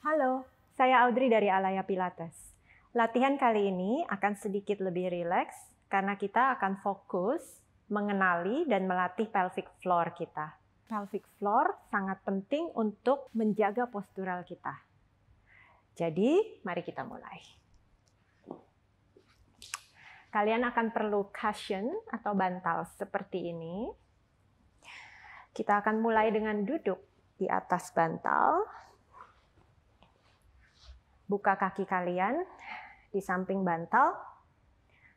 Halo, saya Audrey dari Alaya Pilates. Latihan kali ini akan sedikit lebih rileks karena kita akan fokus mengenali dan melatih pelvic floor kita. Pelvic floor sangat penting untuk menjaga postural kita. Jadi, mari kita mulai. Kalian akan perlu cushion atau bantal seperti ini. Kita akan mulai dengan duduk di atas bantal buka kaki kalian di samping bantal,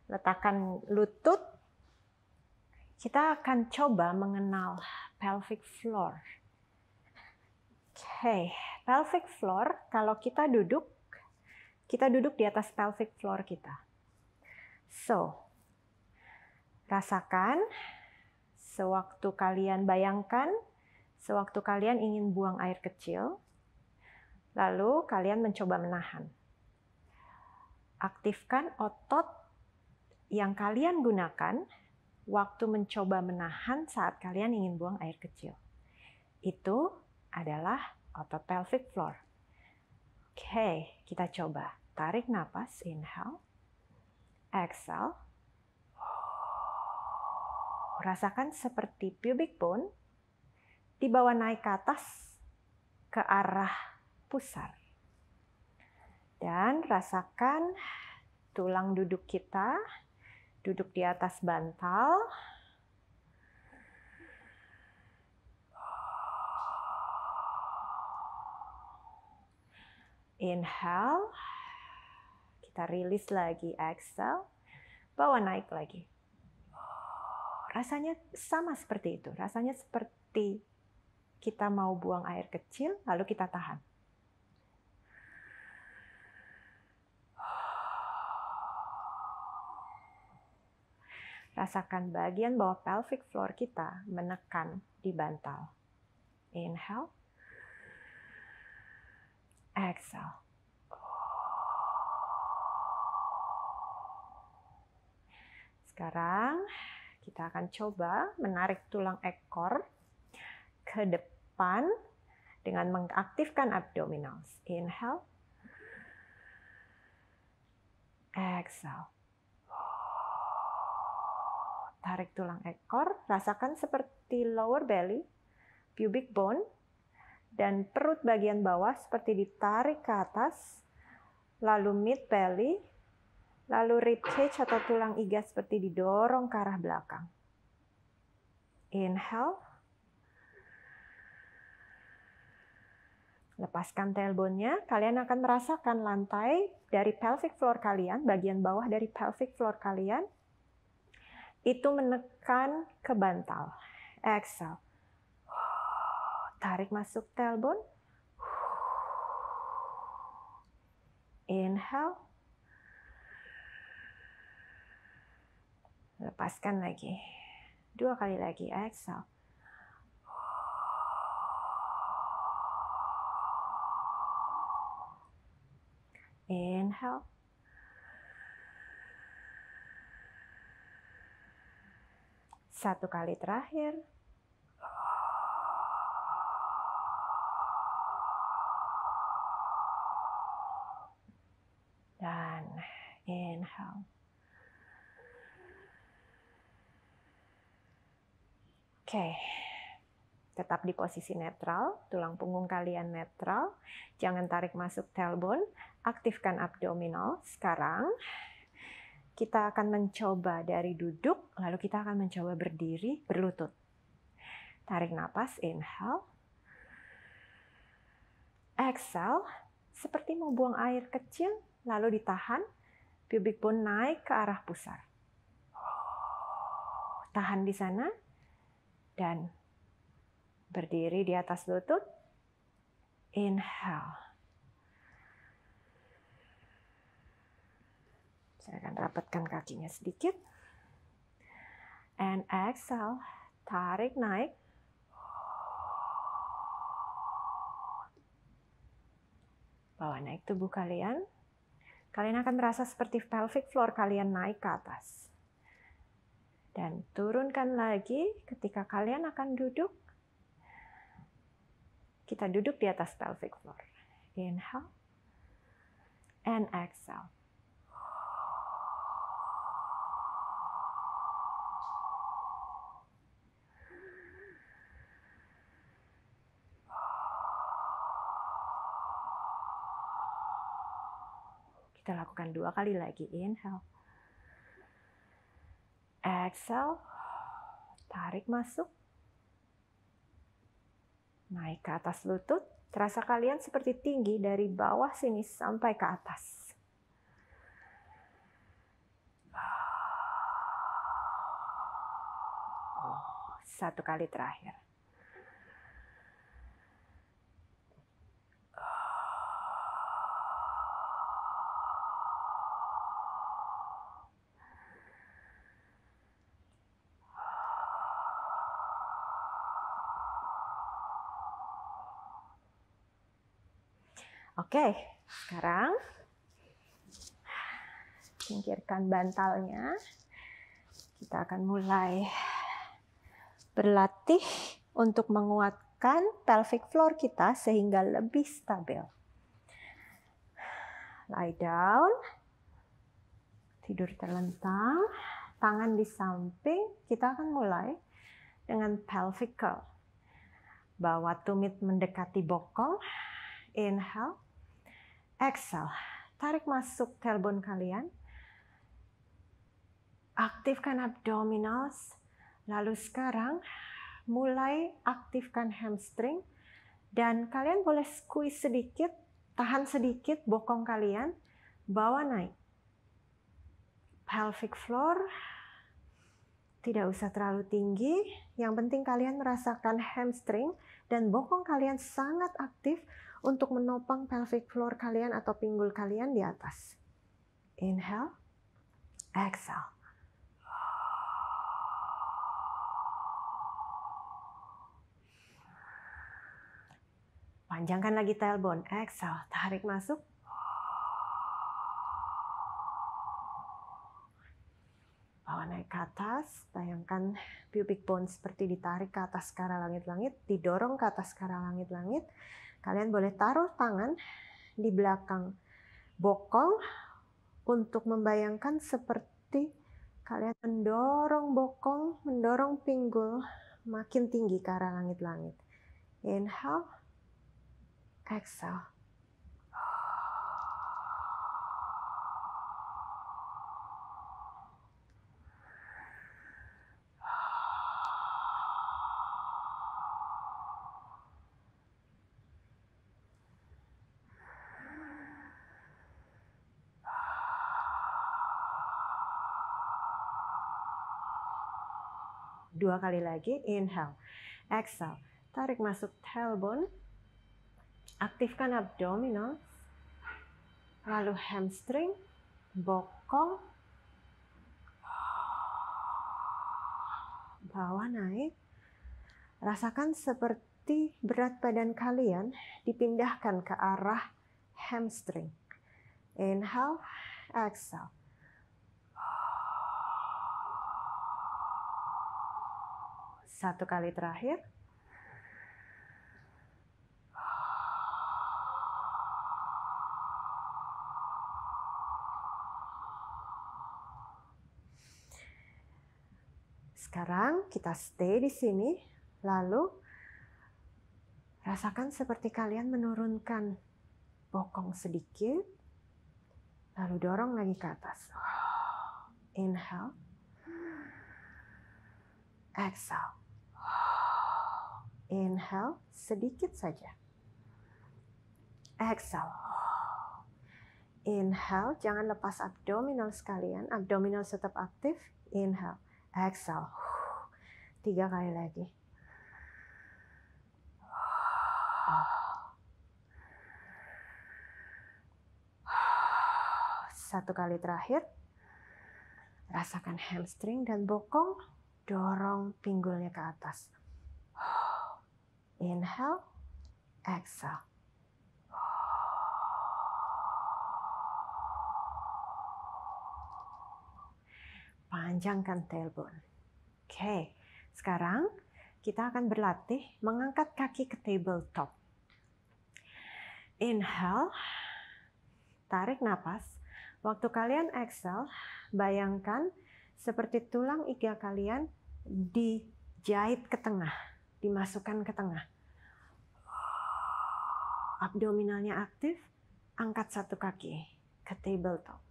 letakkan lutut. Kita akan coba mengenal pelvic floor. Oke, okay. pelvic floor kalau kita duduk, kita duduk di atas pelvic floor kita. So, rasakan sewaktu kalian bayangkan, sewaktu kalian ingin buang air kecil, Lalu kalian mencoba menahan. Aktifkan otot yang kalian gunakan waktu mencoba menahan saat kalian ingin buang air kecil. Itu adalah otot pelvic floor. Oke, kita coba. Tarik nafas, inhale. Exhale. Rasakan seperti pubic bone dibawa naik ke atas ke arah pusar. Dan rasakan tulang duduk kita duduk di atas bantal. Inhale. Kita rilis lagi. Exhale. Bawa naik lagi. Rasanya sama seperti itu. Rasanya seperti kita mau buang air kecil, lalu kita tahan. Rasakan bagian bawah pelvic floor kita menekan di bantal. Inhale. Exhale. Sekarang kita akan coba menarik tulang ekor ke depan dengan mengaktifkan abdominals. Inhale. Exhale tarik tulang ekor, rasakan seperti lower belly, pubic bone, dan perut bagian bawah seperti ditarik ke atas, lalu mid belly, lalu rib cage atau tulang iga seperti didorong ke arah belakang. Inhale. Lepaskan tailbone-nya, kalian akan merasakan lantai dari pelvic floor kalian, bagian bawah dari pelvic floor kalian itu menekan ke bantal. Exhale. Tarik masuk tailbone. Inhale. Lepaskan lagi. Dua kali lagi. Exhale. Inhale. Satu kali terakhir. Dan inhale. Oke. Tetap di posisi netral, tulang punggung kalian netral. Jangan tarik masuk tailbone. Aktifkan abdominal sekarang kita akan mencoba dari duduk, lalu kita akan mencoba berdiri, berlutut. Tarik nafas, inhale. Exhale, seperti mau buang air kecil, lalu ditahan. Pubic pun naik ke arah pusar. Tahan di sana, dan berdiri di atas lutut. Inhale. Saya akan rapatkan kakinya sedikit. And exhale, tarik naik. Bawa naik tubuh kalian. Kalian akan merasa seperti pelvic floor kalian naik ke atas. Dan turunkan lagi ketika kalian akan duduk. Kita duduk di atas pelvic floor. Inhale and exhale. Kita lakukan dua kali lagi. Inhale. Exhale. Tarik masuk. Naik ke atas lutut. Terasa kalian seperti tinggi dari bawah sini sampai ke atas. Satu kali terakhir. Oke, sekarang singkirkan bantalnya. Kita akan mulai berlatih untuk menguatkan pelvic floor kita sehingga lebih stabil. Lie down, tidur terlentang, tangan di samping. Kita akan mulai dengan pelvic curl. Bawa tumit mendekati bokong. Inhale. Exhale, tarik masuk tailbone kalian. Aktifkan abdominals. Lalu sekarang mulai aktifkan hamstring. Dan kalian boleh squeeze sedikit, tahan sedikit bokong kalian, bawa naik. Pelvic floor, tidak usah terlalu tinggi. Yang penting kalian merasakan hamstring dan bokong kalian sangat aktif untuk menopang pelvic floor kalian atau pinggul kalian di atas. Inhale, exhale. Panjangkan lagi tailbone, exhale, tarik masuk. Bawa naik ke atas, bayangkan pubic bone seperti ditarik ke atas ke arah langit-langit, didorong ke atas ke arah langit-langit, Kalian boleh taruh tangan di belakang bokong untuk membayangkan seperti kalian mendorong bokong, mendorong pinggul makin tinggi ke arah langit-langit. Inhale, exhale. Dua kali lagi, inhale. Exhale. Tarik masuk tailbone. Aktifkan abdominal. Lalu hamstring, bokong. Bawah naik. Rasakan seperti berat badan kalian dipindahkan ke arah hamstring. Inhale, exhale Satu kali terakhir. Sekarang kita stay di sini, lalu rasakan seperti kalian menurunkan bokong sedikit, lalu dorong lagi ke atas. Inhale, exhale. Inhale sedikit saja. Exhale. Inhale, jangan lepas abdominal sekalian. Abdominal tetap aktif. Inhale. Exhale. Tiga kali lagi. Satu kali terakhir. Rasakan hamstring dan bokong. Dorong pinggulnya ke atas. Inhale, exhale. Panjangkan tailbone. Oke, sekarang kita akan berlatih mengangkat kaki ke tabletop. Inhale, tarik nafas. Waktu kalian exhale, bayangkan seperti tulang iga kalian dijahit ke tengah, dimasukkan ke tengah abdominalnya aktif, angkat satu kaki ke tabletop.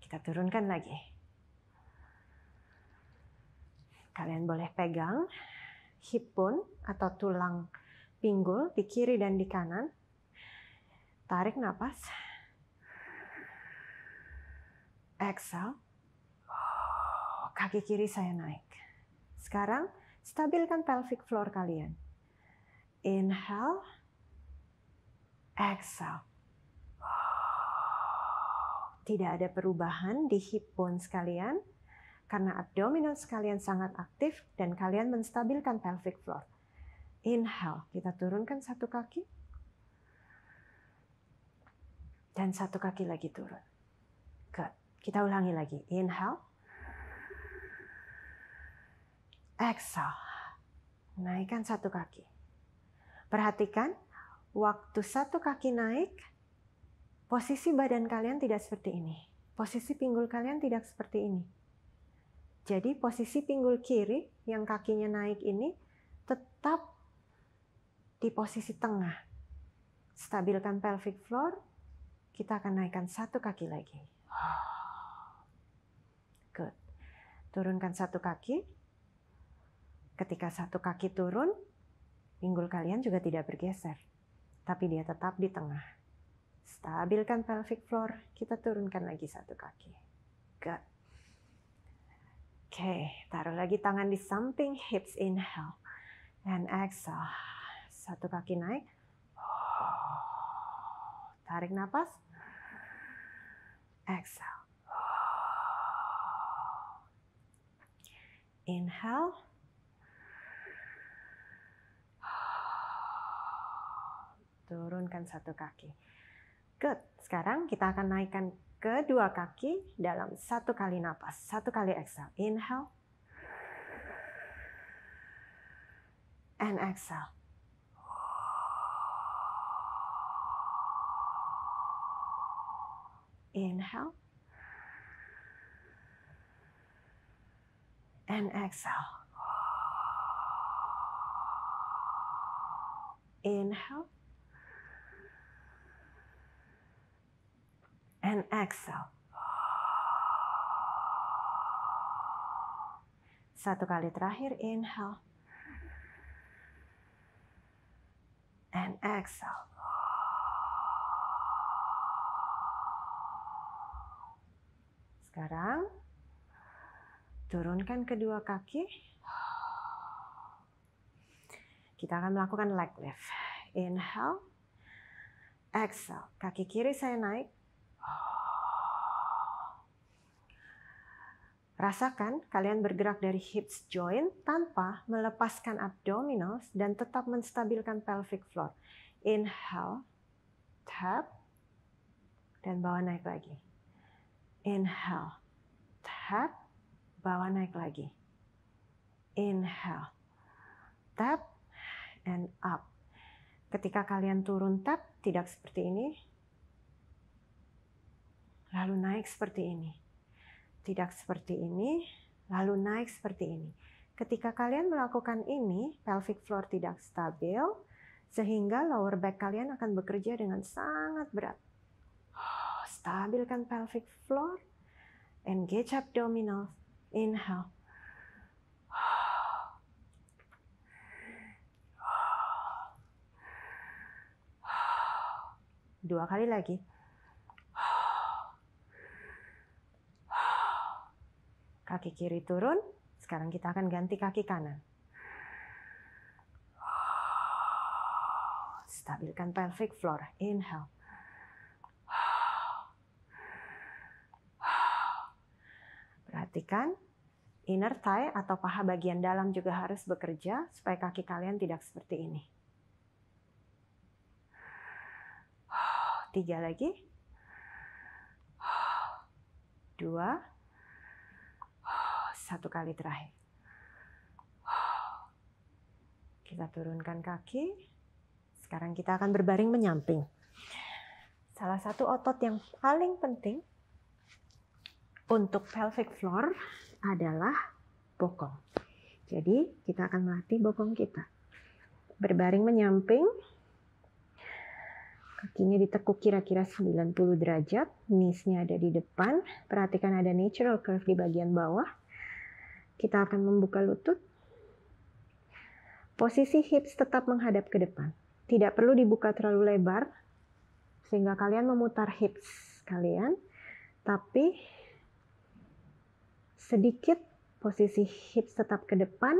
Kita turunkan lagi. Kalian boleh pegang hip bone atau tulang pinggul di kiri dan di kanan. Tarik nafas, Exhale. Kaki kiri saya naik. Sekarang stabilkan pelvic floor kalian Inhale. Exhale. Tidak ada perubahan di hip bones kalian karena abdominal kalian sangat aktif dan kalian menstabilkan pelvic floor. Inhale, kita turunkan satu kaki. Dan satu kaki lagi turun. Good. Kita ulangi lagi. Inhale. Exhale. Naikkan satu kaki. Perhatikan, waktu satu kaki naik, posisi badan kalian tidak seperti ini. Posisi pinggul kalian tidak seperti ini. Jadi posisi pinggul kiri yang kakinya naik ini tetap di posisi tengah. Stabilkan pelvic floor, kita akan naikkan satu kaki lagi. Good. Turunkan satu kaki. Ketika satu kaki turun, pinggul kalian juga tidak bergeser, tapi dia tetap di tengah. Stabilkan pelvic floor, kita turunkan lagi satu kaki. Good. Oke, okay, taruh lagi tangan di samping hips inhale dan exhale. Satu kaki naik. Tarik nafas. Exhale. Inhale. turunkan satu kaki. Good. Sekarang kita akan naikkan kedua kaki dalam satu kali napas, satu kali exhale. Inhale. And exhale. Inhale. And exhale. Inhale. and exhale. Satu kali terakhir, inhale. And exhale. Sekarang, turunkan kedua kaki. Kita akan melakukan leg lift. Inhale. Exhale. Kaki kiri saya naik, Rasakan kalian bergerak dari hips joint tanpa melepaskan abdominals dan tetap menstabilkan pelvic floor. Inhale, tap, dan bawa naik lagi. Inhale, tap, bawa naik lagi. Inhale, tap, and up. Ketika kalian turun tap, tidak seperti ini, lalu naik seperti ini. Tidak seperti ini, lalu naik seperti ini. Ketika kalian melakukan ini, pelvic floor tidak stabil, sehingga lower back kalian akan bekerja dengan sangat berat. Stabilkan pelvic floor, engage abdominal, inhale. Dua kali lagi. Kaki kiri turun. Sekarang kita akan ganti kaki kanan. Stabilkan pelvic floor. Inhale. Perhatikan inner thigh atau paha bagian dalam juga harus bekerja supaya kaki kalian tidak seperti ini. Tiga lagi. Dua satu kali terakhir. Kita turunkan kaki. Sekarang kita akan berbaring menyamping. Salah satu otot yang paling penting untuk pelvic floor adalah bokong. Jadi kita akan melatih bokong kita. Berbaring menyamping, kakinya ditekuk kira-kira 90 derajat, knees-nya ada di depan, perhatikan ada natural curve di bagian bawah, kita akan membuka lutut. Posisi hips tetap menghadap ke depan. Tidak perlu dibuka terlalu lebar sehingga kalian memutar hips kalian, tapi sedikit posisi hips tetap ke depan,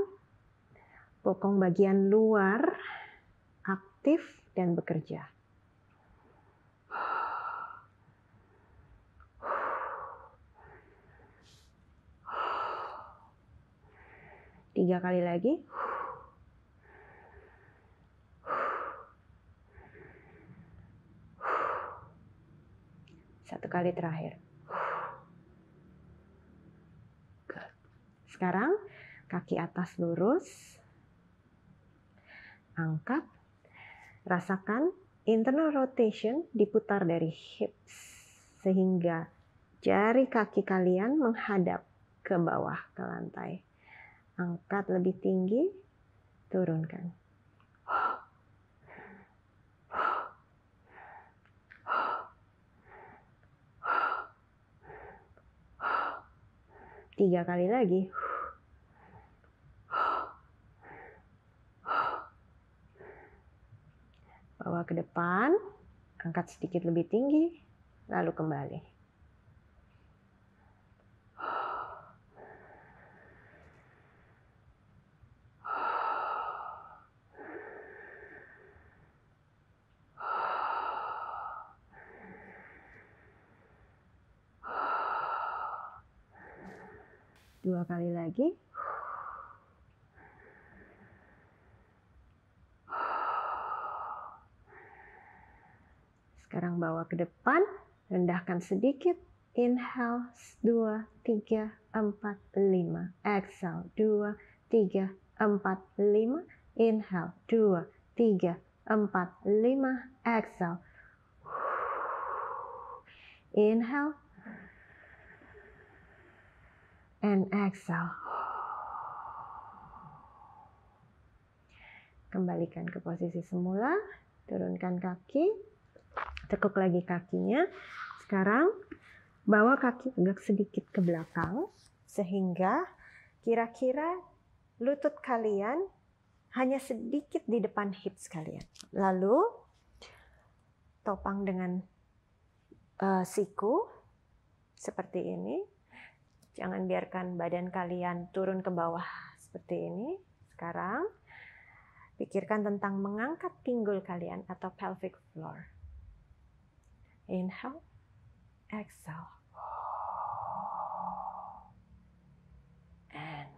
bokong bagian luar aktif dan bekerja. Tiga kali lagi. Satu kali terakhir. Sekarang kaki atas lurus. Angkat. Rasakan internal rotation diputar dari hips sehingga jari kaki kalian menghadap ke bawah ke lantai angkat lebih tinggi, turunkan. Tiga kali lagi. Bawa ke depan, angkat sedikit lebih tinggi, lalu kembali. lagi. Sekarang bawa ke depan, rendahkan sedikit. Inhale 2 3 4 5. Exhale 2 3 4 5. Inhale 2 3 4 5. Exhale. Inhale and exhale. Kembalikan ke posisi semula, turunkan kaki, tekuk lagi kakinya. Sekarang bawa kaki agak sedikit ke belakang sehingga kira-kira lutut kalian hanya sedikit di depan hips kalian. Lalu topang dengan uh, siku seperti ini Jangan biarkan badan kalian turun ke bawah seperti ini. Sekarang pikirkan tentang mengangkat pinggul kalian atau pelvic floor. Inhale, exhale. And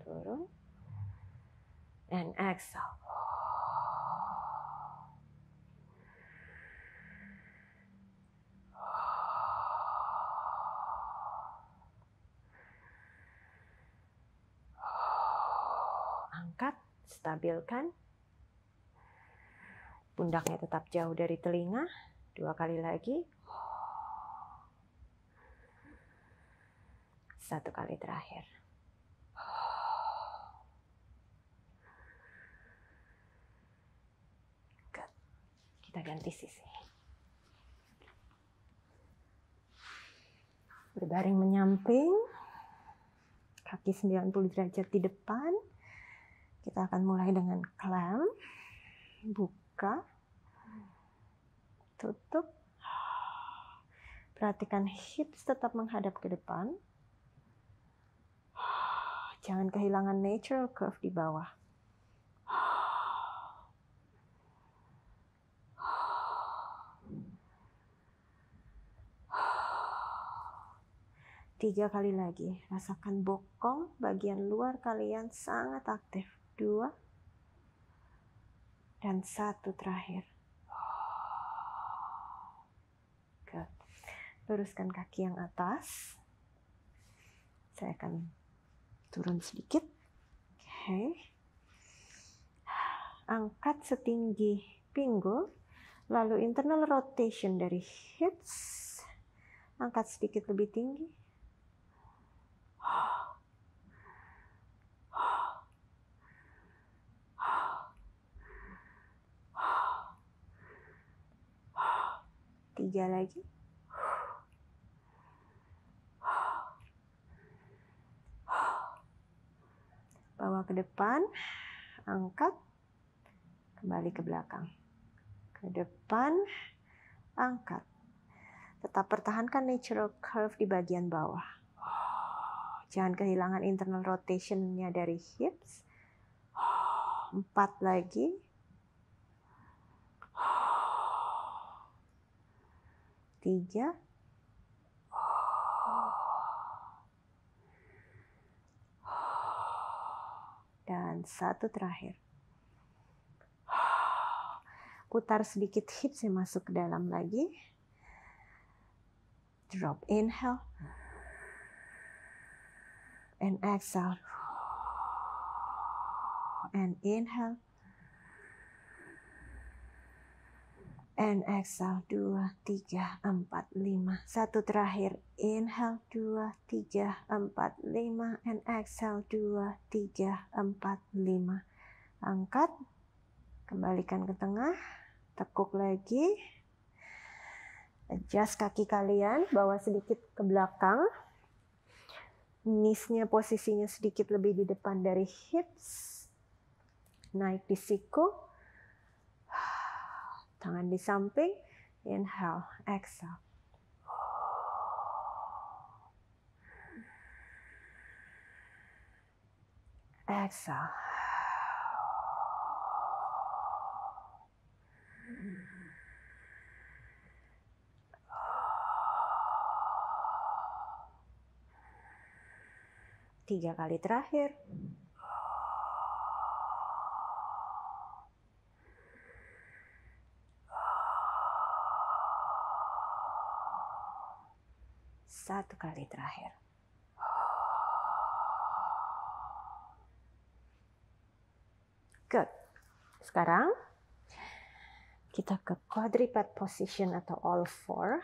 turun. And exhale. angkat, stabilkan. Pundaknya tetap jauh dari telinga. Dua kali lagi. Satu kali terakhir. Good. Kita ganti sisi. Berbaring menyamping kaki 90 derajat di depan, kita akan mulai dengan clam, buka, tutup. Perhatikan hips tetap menghadap ke depan. Jangan kehilangan natural curve di bawah. Tiga kali lagi, rasakan bokong bagian luar kalian sangat aktif dua, dan satu terakhir. Good. Luruskan kaki yang atas. Saya akan turun sedikit. Oke. Okay. Angkat setinggi pinggul, lalu internal rotation dari hips. Angkat sedikit lebih tinggi. Oh. tiga lagi bawa ke depan angkat kembali ke belakang ke depan angkat tetap pertahankan natural curve di bagian bawah jangan kehilangan internal rotationnya dari hips empat lagi tiga. Dan satu terakhir. Putar sedikit hips yang masuk ke dalam lagi. Drop inhale. And exhale. And inhale. and exhale 2 3 4 5 satu terakhir inhale 2 3 4 5 and exhale 2 3 4 5 angkat kembalikan ke tengah tekuk lagi adjust kaki kalian bawa sedikit ke belakang kneesnya posisinya sedikit lebih di depan dari hips naik di siku tangan di samping, inhale, exhale. Exhale. Tiga kali terakhir. satu kali terakhir. Good. Sekarang kita ke quadruped position atau all four.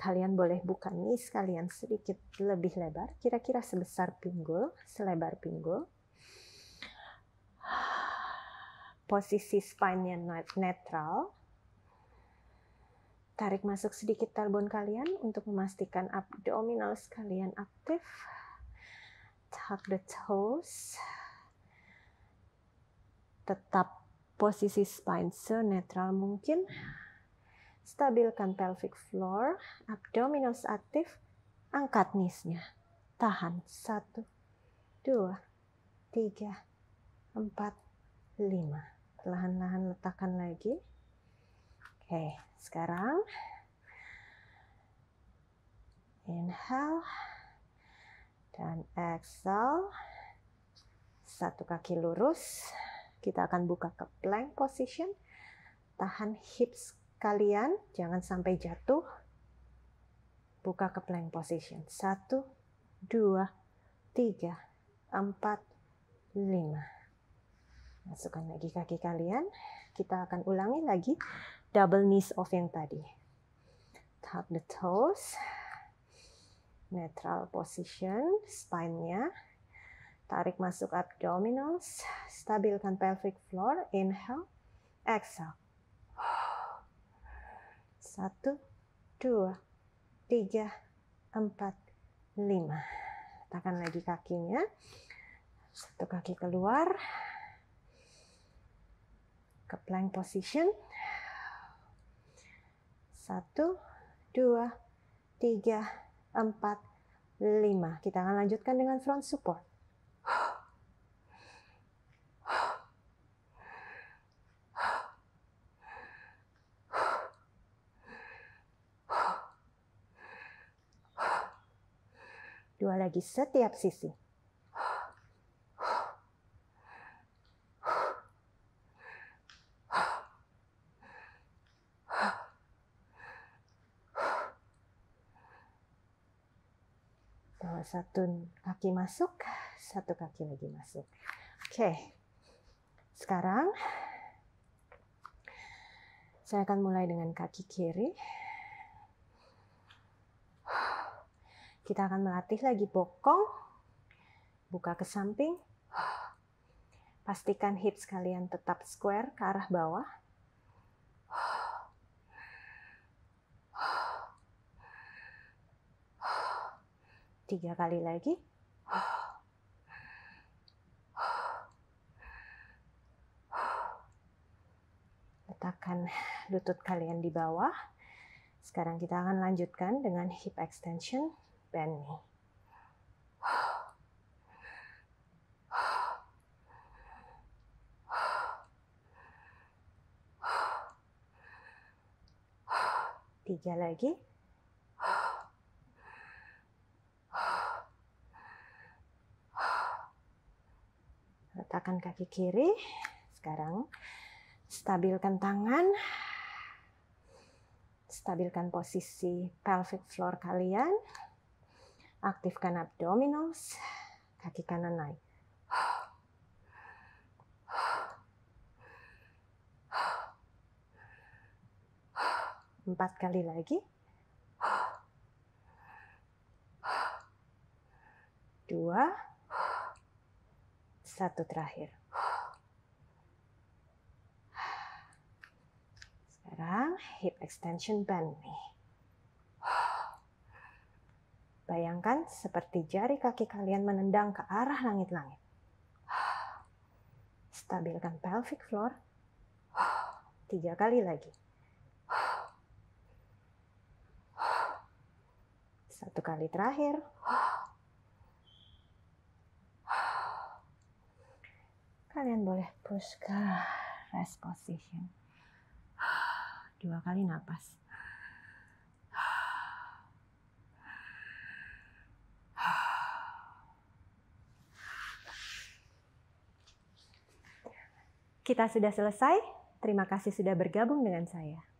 Kalian boleh buka knees sekalian sedikit lebih lebar, kira-kira sebesar pinggul, selebar pinggul. Posisi spine-nya netral, Tarik masuk sedikit talbon kalian untuk memastikan abdominal kalian aktif. Tuck the toes. Tetap posisi spine senetral mungkin. Stabilkan pelvic floor, abdominal aktif, angkat knees-nya. Tahan. Satu, dua, tiga, empat, lima. Lahan-lahan letakkan lagi. Oke, sekarang inhale dan exhale. Satu kaki lurus. Kita akan buka ke plank position. Tahan hips kalian, jangan sampai jatuh. Buka ke plank position. Satu, dua, tiga, empat, lima. Masukkan lagi kaki kalian. Kita akan ulangi lagi double knees off yang tadi. Tap the toes. Neutral position spine-nya. Tarik masuk abdominals. Stabilkan pelvic floor. Inhale. Exhale. Satu, dua, tiga, empat, lima. Letakkan lagi kakinya. Satu kaki keluar. Ke plank position. Satu, dua, tiga, empat, lima. Kita akan lanjutkan dengan front support. Dua lagi setiap sisi. satu kaki masuk, satu kaki lagi masuk. Oke, sekarang saya akan mulai dengan kaki kiri. Kita akan melatih lagi bokong, buka ke samping. Pastikan hips kalian tetap square ke arah bawah Tiga kali lagi. Letakkan lutut kalian di bawah. Sekarang kita akan lanjutkan dengan hip extension bend knee. Tiga lagi. letakkan kaki kiri. Sekarang stabilkan tangan. Stabilkan posisi pelvic floor kalian. Aktifkan abdominals. Kaki kanan naik. Empat kali lagi. Dua satu terakhir. Sekarang hip extension band nih. Bayangkan seperti jari kaki kalian menendang ke arah langit-langit. Stabilkan pelvic floor. Tiga kali lagi. Satu kali terakhir. Kalian boleh push ke rest position. Dua kali napas. Kita sudah selesai. Terima kasih sudah bergabung dengan saya.